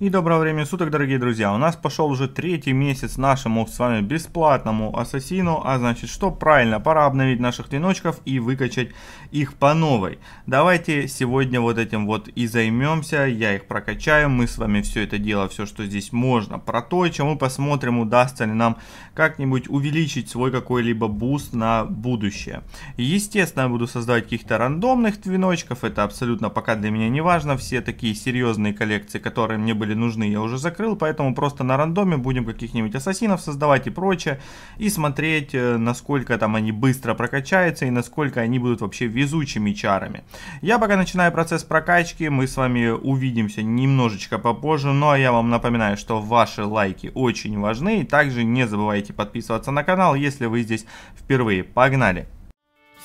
И доброго времени суток, дорогие друзья. У нас пошел уже третий месяц нашему с вами бесплатному ассасину. А значит, что правильно, пора обновить наших клиночков и выкачать их по новой. Давайте сегодня вот этим вот и займемся. Я их прокачаю. Мы с вами все это дело, все, что здесь можно, проточим. Мы посмотрим, удастся ли нам как-нибудь увеличить свой какой-либо буст на будущее. Естественно, я буду создавать каких-то рандомных твиночков. Это абсолютно пока для меня не важно. Все такие серьезные коллекции, которые мне были были нужны, я уже закрыл, поэтому просто на рандоме будем каких-нибудь ассасинов создавать и прочее, и смотреть, э, насколько там они быстро прокачаются и насколько они будут вообще везучими чарами. Я пока начинаю процесс прокачки, мы с вами увидимся немножечко попозже, но я вам напоминаю, что ваши лайки очень важны, и также не забывайте подписываться на канал, если вы здесь впервые. Погнали!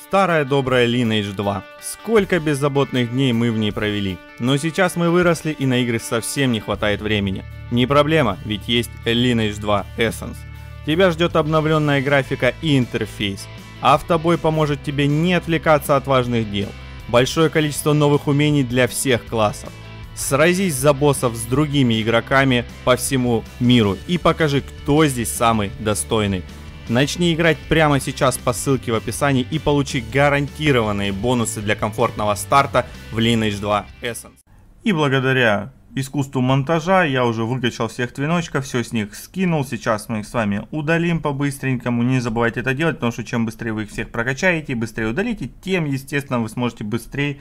Старая добрая Lineage 2. Сколько беззаботных дней мы в ней провели. Но сейчас мы выросли и на игры совсем не хватает времени. Не проблема, ведь есть Lineage 2 Essence. Тебя ждет обновленная графика и интерфейс. Автобой поможет тебе не отвлекаться от важных дел. Большое количество новых умений для всех классов. Сразись за боссов с другими игроками по всему миру и покажи, кто здесь самый достойный. Начни играть прямо сейчас по ссылке в описании и получи гарантированные бонусы для комфортного старта в Lineage 2 Essence. И благодаря искусству монтажа. Я уже выкачал всех твиночков, все с них скинул. Сейчас мы их с вами удалим по-быстренькому. Не забывайте это делать, потому что чем быстрее вы их всех прокачаете, быстрее удалите, тем, естественно, вы сможете быстрее,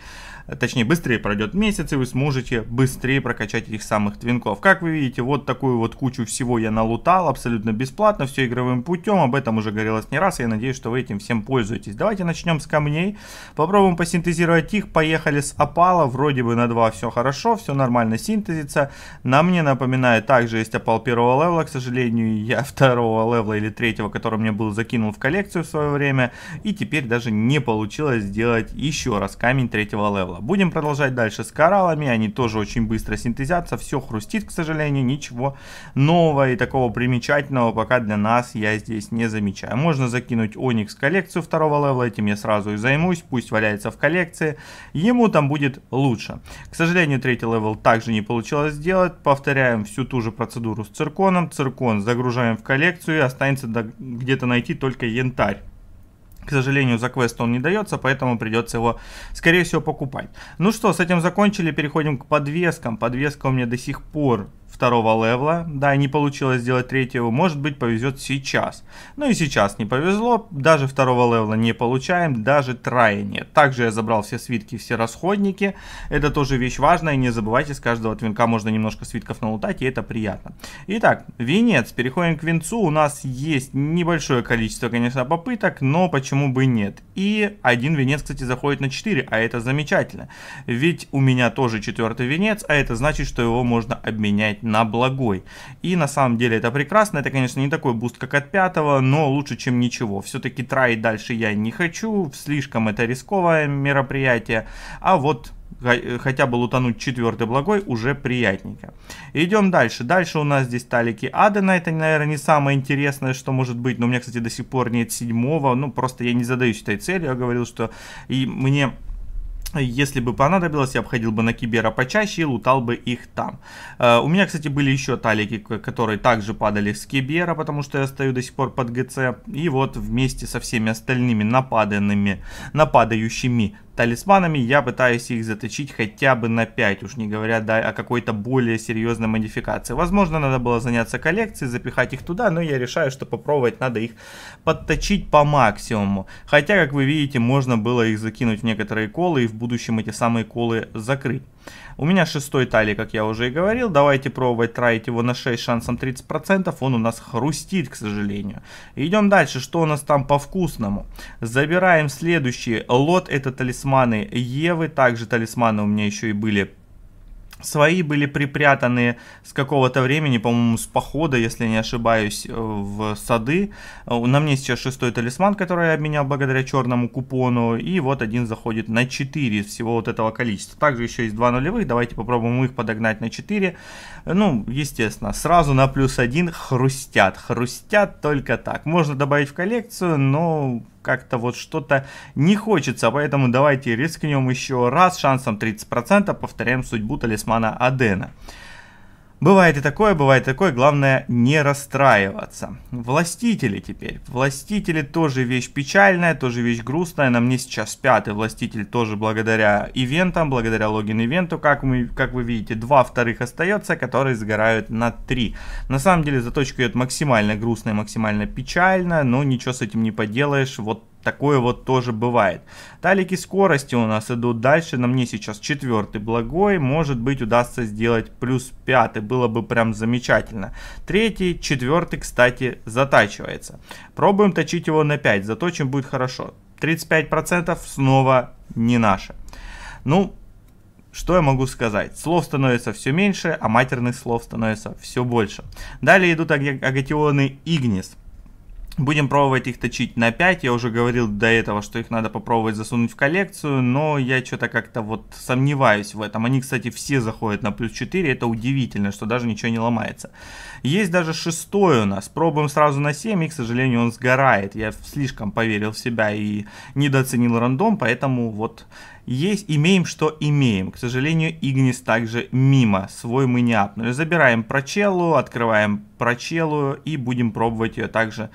точнее, быстрее пройдет месяц, и вы сможете быстрее прокачать этих самых твинков. Как вы видите, вот такую вот кучу всего я налутал абсолютно бесплатно, все игровым путем. Об этом уже говорилось не раз, я надеюсь, что вы этим всем пользуетесь. Давайте начнем с камней. Попробуем посинтезировать их. Поехали с опала. Вроде бы на 2 все хорошо, все нормально. Синтез синтезится. На мне напоминает, также есть опал первого левела, к сожалению, я второго левела или третьего, который мне был закинул в коллекцию в свое время, и теперь даже не получилось сделать еще раз камень третьего левела. Будем продолжать дальше с кораллами, они тоже очень быстро синтезятся, все хрустит, к сожалению, ничего нового и такого примечательного пока для нас я здесь не замечаю. Можно закинуть Оникс коллекцию второго левела, этим я сразу и займусь, пусть валяется в коллекции, ему там будет лучше. К сожалению, третий левел также не получился получилось сделать. Повторяем всю ту же процедуру с цирконом. Циркон загружаем в коллекцию и останется где-то найти только янтарь. К сожалению, за квест он не дается, поэтому придется его, скорее всего, покупать. Ну что, с этим закончили, переходим к подвескам. Подвеска у меня до сих пор второго левла, да, не получилось сделать третьего, может быть повезет сейчас. Ну и сейчас не повезло, даже второго левла не получаем, даже трая нет. Также я забрал все свитки, все расходники, это тоже вещь важная, не забывайте, с каждого твинка можно немножко свитков налутать, и это приятно. Итак, венец, переходим к венцу, у нас есть небольшое количество, конечно, попыток, но почему бы нет. И один венец, кстати, заходит на 4, а это замечательно, ведь у меня тоже четвертый венец, а это значит, что его можно обменять менять на благой. И на самом деле это прекрасно. Это, конечно, не такой буст, как от пятого, но лучше, чем ничего. Все-таки траить дальше я не хочу. Слишком это рисковое мероприятие. А вот хотя бы лутануть четвертый благой уже приятненько. Идем дальше. Дальше у нас здесь талики Адена. Это, наверное, не самое интересное, что может быть. Но у меня, кстати, до сих пор нет седьмого. Ну, просто я не задаюсь этой целью. Я говорил, что и мне если бы понадобилось, я обходил бы на Кибера почаще и лутал бы их там. Э, у меня, кстати, были еще талики, которые также падали с Кибера, потому что я стою до сих пор под ГЦ. И вот вместе со всеми остальными нападанными, нападающими талисманами я пытаюсь их заточить хотя бы на 5, уж не говоря да, о какой-то более серьезной модификации. Возможно, надо было заняться коллекцией, запихать их туда, но я решаю, что попробовать надо их подточить по максимуму. Хотя, как вы видите, можно было их закинуть в некоторые колы и в будущем эти самые колы закрыть. У меня шестой талий, как я уже и говорил. Давайте пробовать траить его на 6 шансом 30%. Он у нас хрустит, к сожалению. Идем дальше. Что у нас там по вкусному? Забираем следующий лот. Это талисманы Евы. Также талисманы у меня еще и были Свои были припрятаны с какого-то времени, по-моему, с похода, если не ошибаюсь, э, в сады. Э, на мне сейчас шестой талисман, который я обменял благодаря черному купону. И вот один заходит на 4 из всего вот этого количества. Также еще есть два нулевых. Давайте попробуем их подогнать на 4. Ну, естественно, сразу на плюс один хрустят. Хрустят только так. Можно добавить в коллекцию, но как-то вот что-то не хочется, поэтому давайте рискнем еще раз, шансом 30%, повторяем судьбу талисмана Адена. Бывает и такое, бывает и такое, главное не расстраиваться. Властители теперь. Властители тоже вещь печальная, тоже вещь грустная. На мне сейчас пятый властитель тоже благодаря ивентам, благодаря логин-ивенту, как, мы, как вы видите, два вторых остается, которые сгорают на три. На самом деле заточка идет максимально грустная, максимально печальная, но ничего с этим не поделаешь. Вот такое вот тоже бывает. Талики скорости у нас идут дальше. На мне сейчас четвертый благой. Может быть удастся сделать плюс пятый. Было бы прям замечательно. Третий, четвертый, кстати, затачивается. Пробуем точить его на 5. Заточим будет хорошо. 35% снова не наше. Ну, что я могу сказать? Слов становится все меньше, а матерных слов становится все больше. Далее идут агатионы Игнис. Будем пробовать их точить на 5. Я уже говорил до этого, что их надо попробовать засунуть в коллекцию, но я что-то как-то вот сомневаюсь в этом. Они, кстати, все заходят на плюс 4. Это удивительно, что даже ничего не ломается. Есть даже шестой у нас. Пробуем сразу на 7, и, к сожалению, он сгорает. Я слишком поверил в себя и недооценил рандом, поэтому вот есть, имеем, что имеем. К сожалению, Игнис также мимо, свой мы не апнули. Забираем прочелу, открываем прочелу и будем пробовать ее также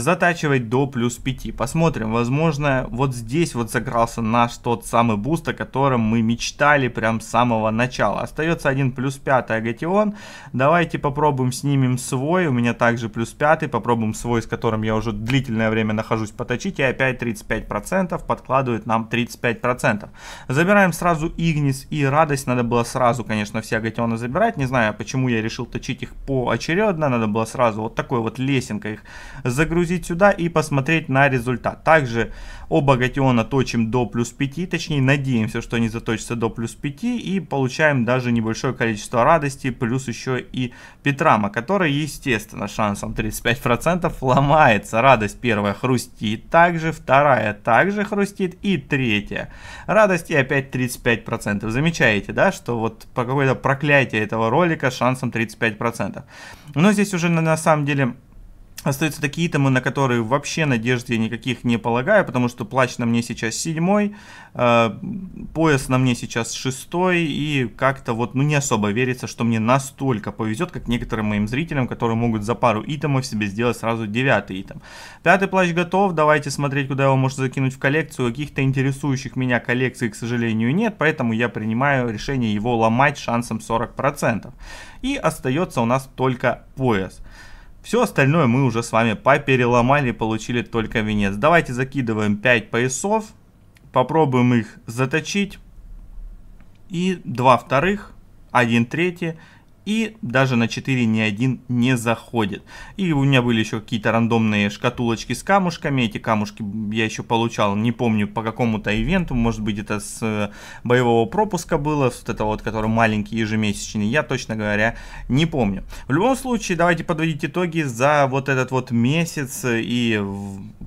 затачивать до плюс 5. Посмотрим, возможно, вот здесь вот загрался наш тот самый буст, о котором мы мечтали прям с самого начала. Остается один плюс 5 агатион. Давайте попробуем снимем свой. У меня также плюс 5. Попробуем свой, с которым я уже длительное время нахожусь, поточить. И опять 35% подкладывает нам 35%. Забираем сразу Игнис и Радость. Надо было сразу, конечно, все агатионы забирать. Не знаю, почему я решил точить их поочередно. Надо было сразу вот такой вот лесенкой их загрузить загрузить сюда и посмотреть на результат. Также оба гатиона точим до плюс 5, точнее надеемся, что они заточатся до плюс 5 и получаем даже небольшое количество радости, плюс еще и Петрама, который, естественно, шансом 35% ломается. Радость первая хрустит также, вторая также хрустит и третья. Радость и опять 35%. Замечаете, да, что вот по какой-то проклятие этого ролика шансом 35%. Но здесь уже на самом деле Остаются такие итемы, на которые вообще надежд я никаких не полагаю, потому что плащ на мне сейчас седьмой, э, пояс на мне сейчас шестой, и как-то вот, ну, не особо верится, что мне настолько повезет, как некоторым моим зрителям, которые могут за пару итемов себе сделать сразу девятый итем. Пятый плащ готов, давайте смотреть, куда его можно закинуть в коллекцию. Каких-то интересующих меня коллекций, к сожалению, нет, поэтому я принимаю решение его ломать шансом 40%. И остается у нас только пояс. Все остальное мы уже с вами попереломали, получили только венец. Давайте закидываем 5 поясов, попробуем их заточить. И два вторых, один третий и даже на 4 ни один не заходит. И у меня были еще какие-то рандомные шкатулочки с камушками, эти камушки я еще получал, не помню, по какому-то ивенту, может быть это с э, боевого пропуска было, вот это вот, который маленький ежемесячный, я точно говоря не помню. В любом случае, давайте подводить итоги за вот этот вот месяц и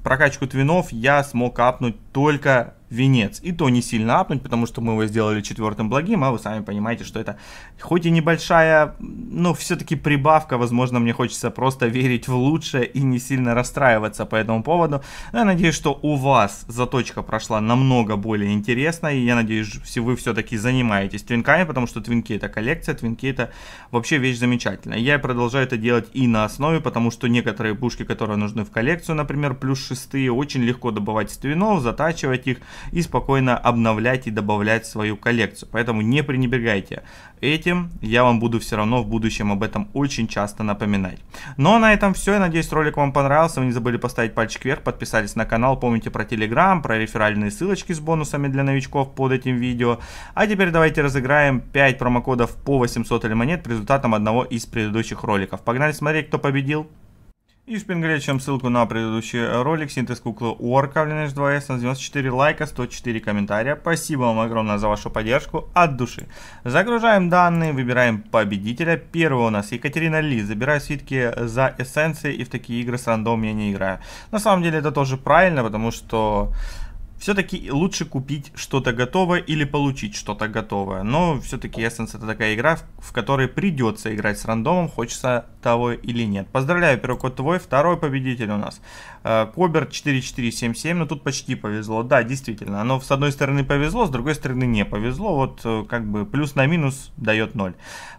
прокачку твинов я смог апнуть только венец. И то не сильно апнуть, потому что мы его сделали четвертым благим, а вы сами понимаете, что это хоть и небольшая, но все-таки прибавка. Возможно, мне хочется просто верить в лучшее и не сильно расстраиваться по этому поводу. Но я надеюсь, что у вас заточка прошла намного более интересно, и я надеюсь, что вы все-таки занимаетесь твинками, потому что твинки это коллекция, твинки это вообще вещь замечательная. Я продолжаю это делать и на основе, потому что некоторые пушки, которые нужны в коллекцию, например, плюс шестые, очень легко добывать из твинов, затачивать их, и спокойно обновлять и добавлять свою коллекцию. Поэтому не пренебрегайте этим, я вам буду все равно в будущем об этом очень часто напоминать. Ну а на этом все, я надеюсь ролик вам понравился, вы не забыли поставить пальчик вверх, подписались на канал, помните про телеграм, про реферальные ссылочки с бонусами для новичков под этим видео. А теперь давайте разыграем 5 промокодов по 800 или монет по результатам одного из предыдущих роликов. Погнали смотреть, кто победил. И шпингречем ссылку на предыдущий ролик, синтез куклы Орка в Lineage 2S на 94 лайка, 104 комментария. Спасибо вам огромное за вашу поддержку от души. Загружаем данные, выбираем победителя. Первый у нас Екатерина Ли. Забираю свитки за эссенции и в такие игры с рандом я не играю. На самом деле это тоже правильно, потому что все-таки лучше купить что-то готовое или получить что-то готовое. Но все-таки Essence это такая игра, в которой придется играть с рандомом, хочется того или нет. Поздравляю, пирог твой, второй победитель у нас. Э, Кобер 4477, но ну, тут почти повезло. Да, действительно, оно с одной стороны повезло, с другой стороны не повезло. Вот э, как бы плюс на минус дает 0.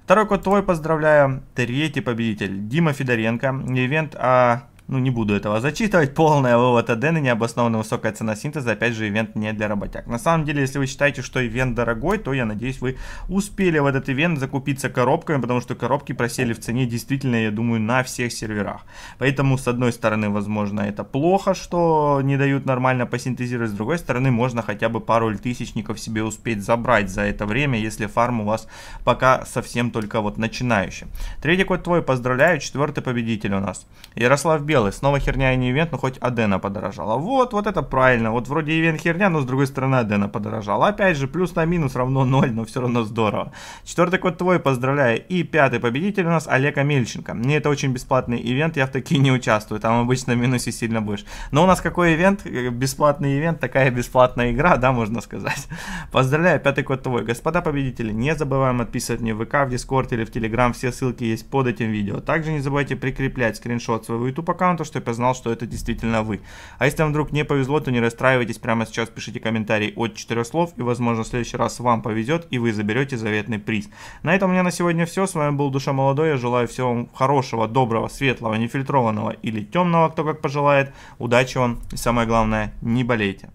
Второй код твой, поздравляю. Третий победитель Дима Федоренко. Ивент о ну, не буду этого зачитывать. Полная вывод АДН и необоснованно высокая цена синтеза. Опять же, ивент не для работяг. На самом деле, если вы считаете, что ивент дорогой, то я надеюсь, вы успели в этот ивент закупиться коробками, потому что коробки просели в цене действительно, я думаю, на всех серверах. Поэтому, с одной стороны, возможно, это плохо, что не дают нормально посинтезировать. С другой стороны, можно хотя бы пару тысячников себе успеть забрать за это время, если фарм у вас пока совсем только вот начинающий. Третий код твой, поздравляю, четвертый победитель у нас. Ярослав Бел Белый. Снова херня и не ивент, но хоть Адена подорожала. Вот, вот это правильно. Вот вроде ивент херня, но с другой стороны Адена подорожала. Опять же, плюс на минус равно 0, но все равно здорово. Четвертый код твой, поздравляю. И пятый победитель у нас Олег Амельченко. Мне это очень бесплатный ивент, я в такие не участвую. Там обычно в минусе сильно будешь. Но у нас какой ивент? Э, бесплатный ивент, такая бесплатная игра, да, можно сказать. Поздравляю, пятый код твой. Господа победители, не забываем отписывать мне в ВК, в Дискорд или в Телеграм. Все ссылки есть под этим видео. Также не забывайте прикреплять скриншот своего YouTube аккаунта аккаунта, чтобы я знал, что это действительно вы. А если вам вдруг не повезло, то не расстраивайтесь, прямо сейчас пишите комментарий от 4 слов, и возможно в следующий раз вам повезет, и вы заберете заветный приз. На этом у меня на сегодня все, с вами был Душа Молодой, я желаю всего вам хорошего, доброго, светлого, нефильтрованного или темного, кто как пожелает, удачи вам, и самое главное, не болейте.